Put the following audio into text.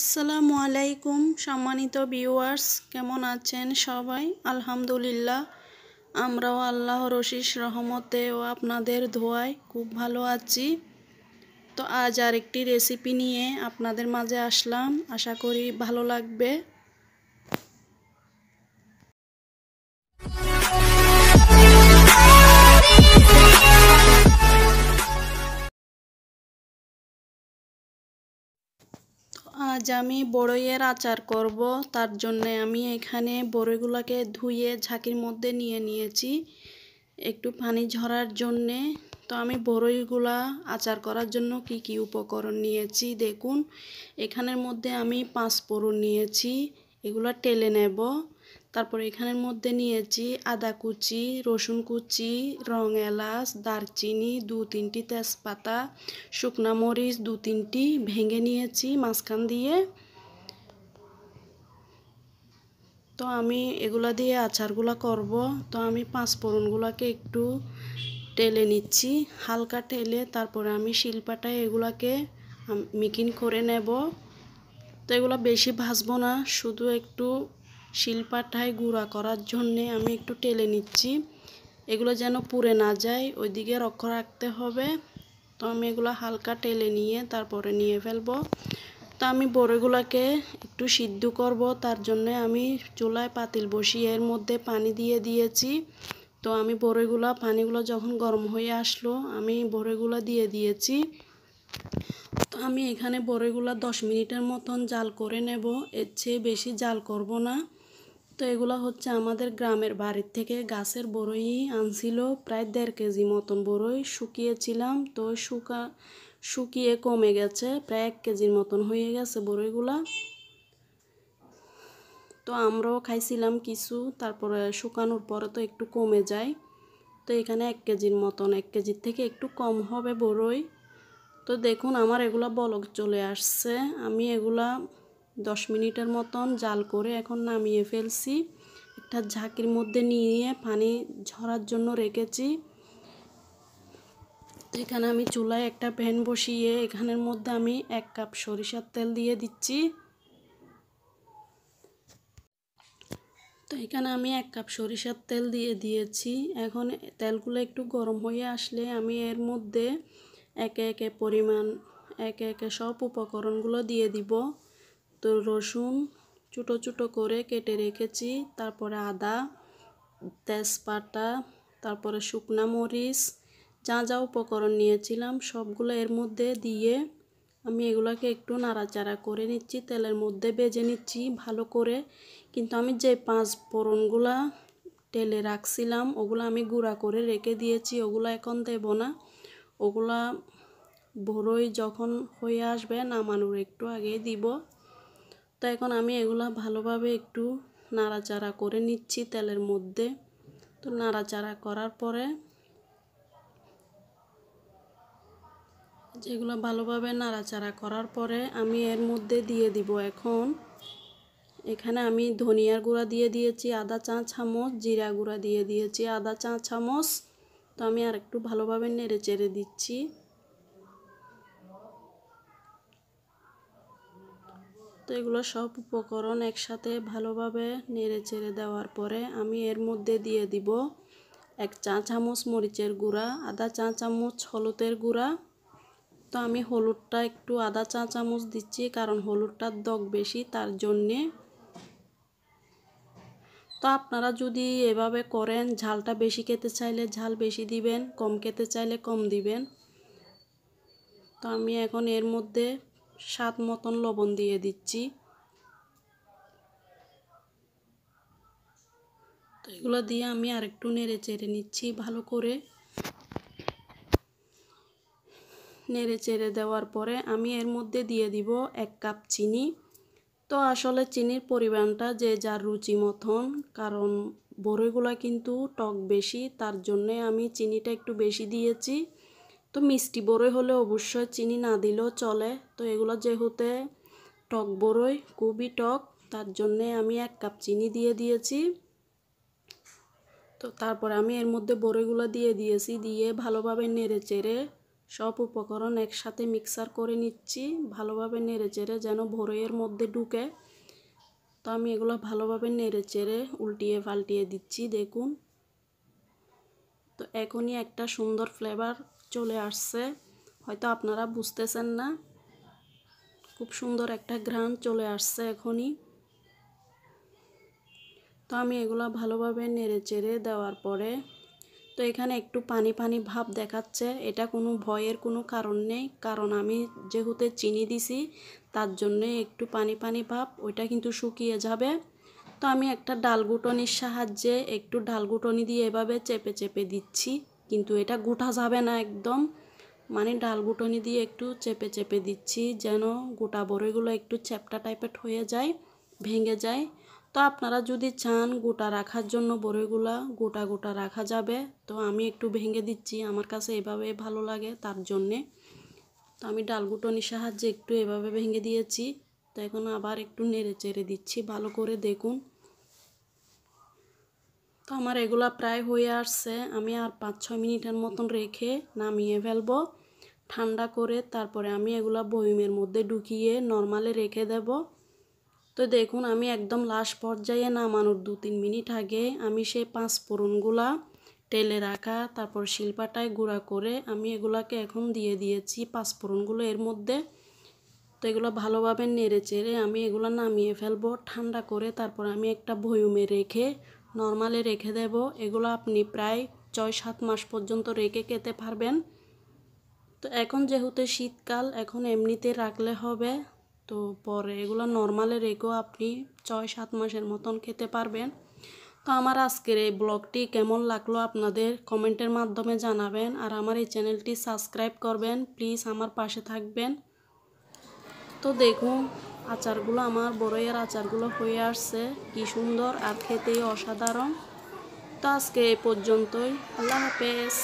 আসসালামু আলাইকুম সম্মানিত ভিউয়ার্স কেমন আছেন সবাই আলহামদুলিল্লাহ আমরাও আল্লাহ রশিস রহমতে ও আপনাদের ধোয়ায় খুব ভালো আছি তো আজ আরেকটি রেসিপি নিয়ে আপনাদের মাঝে আসলাম আশা করি ভালো লাগবে আজ আমি বড়ইয়ের আচার করব তার জন্যে আমি এখানে বড়ইগুলোকে ধুয়ে ঝাঁকির মধ্যে নিয়ে নিয়েছি একটু পানি ঝরার জন্যে তো আমি বড়ইগুলা আচার করার জন্য কি কি উপকরণ নিয়েছি দেখুন এখানের মধ্যে আমি পাঁচ ফোড়ন নিয়েছি এগুলো টেলে নেব তারপর এখানের মধ্যে নিয়েছি আদা কুচি রসুন কুচি রং এলাচ দারচিনি দু তিনটি তেজপাতা শুকনা মরিচ দু তিনটি ভেঙে নিয়েছি মাঝখান দিয়ে তো আমি এগুলা দিয়ে আচারগুলা করব তো আমি পাঁচ ফোড়নগুলাকে একটু টেলে নিচ্ছি হালকা টেলে তারপরে আমি শিল্পাটায় এগুলাকে মিকিন করে নেব তো এগুলো বেশি ভাজবো না শুধু একটু শিলপাটায় গুঁড়া করার জন্যে আমি একটু টেলে নিচ্ছি এগুলো যেন পুড়ে না যায় ওইদিকে লক্ষ্য রাখতে হবে তো আমি এগুলো হালকা টেলে নিয়ে তারপরে নিয়ে ফেলবো তো আমি বড়েগুলোকে একটু সিদ্ধ করব তার জন্য আমি চুলায় পাতিল বসিয়ে এর মধ্যে পানি দিয়ে দিয়েছি তো আমি বড়েগুলো পানিগুলো যখন গরম হয়ে আসলো আমি বড়েগুলো দিয়ে দিয়েছি তো আমি এখানে বড়েগুলো দশ মিনিটের মতন জাল করে নেব এর চেয়ে বেশি জাল করব না তো এগুলো হচ্ছে আমাদের গ্রামের বাড়ির থেকে গাছের বড়ই আনছিল প্রায় দেড় কেজি মতন বড়ই শুকিয়েছিলাম তো শুকা শুকিয়ে কমে গেছে প্রায় এক কেজির মতন হয়ে গেছে বড়ইগুলা তো আমরাও খাইছিলাম কিছু তারপরে শুকানোর পরে তো একটু কমে যায় তো এখানে এক কেজির মতন এক কেজির থেকে একটু কম হবে বড়ই তো দেখুন আমার এগুলা বলক চলে আসছে আমি এগুলা দশ মিনিটের মতন জাল করে এখন নামিয়ে ফেলছি একটা ঝাঁকির মধ্যে নিয়ে পানি ঝরার জন্য রেখেছি এখানে আমি চুলায় একটা প্যান বসিয়ে এখানের মধ্যে আমি এক কাপ সরিষার তেল দিয়ে দিচ্ছি তো এখানে আমি এক কাপ সরিষার তেল দিয়ে দিয়েছি এখন তেলগুলো একটু গরম হয়ে আসলে আমি এর মধ্যে একে একে পরিমাণ একে একে সব উপকরণগুলো দিয়ে দিব তো রসুন ছোটো ছোটো করে কেটে রেখেছি তারপরে আদা তেজপাতা তারপরে শুকনা মরিচ যা যা উপকরণ নিয়েছিলাম সবগুলো এর মধ্যে দিয়ে আমি এগুলোকে একটু নাড়াচাড়া করে নিচ্ছি তেলের মধ্যে বেজে নিচ্ছি ভালো করে কিন্তু আমি যে পাঁচ ফোড়নগুলা টেলে রাখছিলাম ওগুলো আমি গুঁড়া করে রেখে দিয়েছি ওগুলো এখন দেব না ওগুলা ভোরই যখন হয়ে আসবে নামানোর একটু আগেই দিব তো এখন আমি এগুলা ভালোভাবে একটু নাড়াচাড়া করে নিচ্ছি তেলের মধ্যে তো নাড়াচাড়া করার পরে যেগুলো ভালোভাবে নাড়াচাড়া করার পরে আমি এর মধ্যে দিয়ে দিব এখন এখানে আমি ধনিয়ার গুঁড়া দিয়ে দিয়েছি আদা চা চামচ জিরা গুঁড়া দিয়ে দিয়েছি আদা চা চামচ তো আমি আর একটু ভালোভাবে নেড়ে চেড়ে দিচ্ছি তো এগুলো সব উপকরণ একসাথে ভালোভাবে নেড়ে চেড়ে দেওয়ার পরে আমি এর মধ্যে দিয়ে দিব এক চা চামচ মরিচের গুঁড়া আধা চা চামচ হলুদের গুঁড়া তো আমি হলুদটা একটু আধা চা চামচ দিচ্ছি কারণ হলুদটার দগ বেশি তার জন্যে তো আপনারা যদি এভাবে করেন ঝালটা বেশি খেতে চাইলে ঝাল বেশি দিবেন কম খেতে চাইলে কম দিবেন তো আমি এখন এর মধ্যে স্বাদ মতন লবণ দিয়ে দিচ্ছি তো এগুলো দিয়ে আমি আরেকটু নেড়ে চেড়ে নিচ্ছি ভালো করে নেড়ে চেড়ে দেওয়ার পরে আমি এর মধ্যে দিয়ে দিব এক কাপ চিনি তো আসলে চিনির পরিমাণটা যে যার রুচি মতন কারণ বড়ইগুলো কিন্তু টক বেশি তার জন্যে আমি চিনিটা একটু বেশি দিয়েছি তো মিষ্টি বড়ই হলে অবশ্যই চিনি না দিলেও চলে তো এগুলো যেহেতু টক বড়ই খুবই টক তার জন্যে আমি এক কাপ চিনি দিয়ে দিয়েছি তো তারপরে আমি এর মধ্যে বড়ইগুলো দিয়ে দিয়েছি দিয়ে ভালোভাবে নেড়ে চেড়ে সব উপকরণ একসাথে মিক্সার করে নিচ্ছি ভালোভাবে নেড়ে চেড়ে যেন বড়ইয়ের মধ্যে ঢুকে তো আমি এগুলো ভালোভাবে নেড়ে চেড়ে উল্টিয়ে পাল্টিয়ে দিচ্ছি দেখুন তো এখনই একটা সুন্দর ফ্লেভার চলে আসছে হয়তো আপনারা বুঝতেছেন না খুব সুন্দর একটা ঘ্রাণ চলে আসছে এখনই তো আমি এগুলো ভালোভাবে নেড়ে চেড়ে দেওয়ার পরে তো এখানে একটু পানি পানি ভাব দেখাচ্ছে এটা কোনো ভয়ের কোনো কারণ নেই কারণ আমি যেহেতু চিনি দিছি তার জন্যে একটু পানি পানি ভাব ওইটা কিন্তু শুকিয়ে যাবে তো আমি একটা ডালগুটনির সাহায্যে একটু ডালগুটনি দিয়ে এভাবে চেপে চেপে দিচ্ছি কিন্তু এটা গোটা যাবে না একদম মানে ডাল গুটনি দিয়ে একটু চেপে চেপে দিচ্ছি যেন গোটা বড়িগুলো একটু চ্যাপটা টাইপের হয়ে যায় ভেঙে যায় তো আপনারা যদি চান গোটা রাখার জন্য বড়িগুলা গোটা গোটা রাখা যাবে তো আমি একটু ভেঙে দিচ্ছি আমার কাছে এভাবে ভালো লাগে তার জন্যে তো আমি ডালগুটনির সাহায্যে একটু এভাবে ভেঙে দিয়েছি তো এখন আবার একটু নেড়ে চেড়ে দিচ্ছি ভালো করে দেখুন তো আমার এগুলা প্রায় হয়ে আসছে আমি আর পাঁচ ছয় মিনিটের মতন রেখে নামিয়ে ফেলব ঠান্ডা করে তারপরে আমি এগুলা বয়ুমের মধ্যে ঢুকিয়ে নর্মালে রেখে দেব তো দেখুন আমি একদম লাস্ট পর্যায়ে নামানোর দু তিন মিনিট আগে আমি সেই পাঁচ পুরনগুলা টেলে রাখা তারপর শিল্পাটায় গুঁড়া করে আমি এগুলাকে এখন দিয়ে দিয়েছি পাঁচ ফোড়নগুলো এর মধ্যে তো এগুলো ভালোভাবে নেড়ে চেড়ে আমি এগুলো নামিয়ে ফেলবো ঠান্ডা করে তারপর আমি একটা ভয়ুমে রেখে নর্মালে রেখে দেব এগুলো আপনি প্রায় ছয় সাত মাস পর্যন্ত রেখে খেতে পারবেন তো এখন যেহেতু শীতকাল এখন এমনিতে রাখলে হবে তো পরে এগুলো নর্মালে রেখেও আপনি ছয় সাত মাসের মতন খেতে পারবেন তো আমার আজকের এই ব্লগটি কেমন লাগলো আপনাদের কমেন্টের মাধ্যমে জানাবেন আর আমার এই চ্যানেলটি সাবস্ক্রাইব করবেন প্লিজ আমার পাশে থাকবেন তো দেখুন আচারগুলো আমার বড়ইয়ের আচারগুলো হয়ে আসছে কি সুন্দর আর খেতেই অসাধারণ তো আজকে এ পর্যন্তই আল্লাহ হাফেজ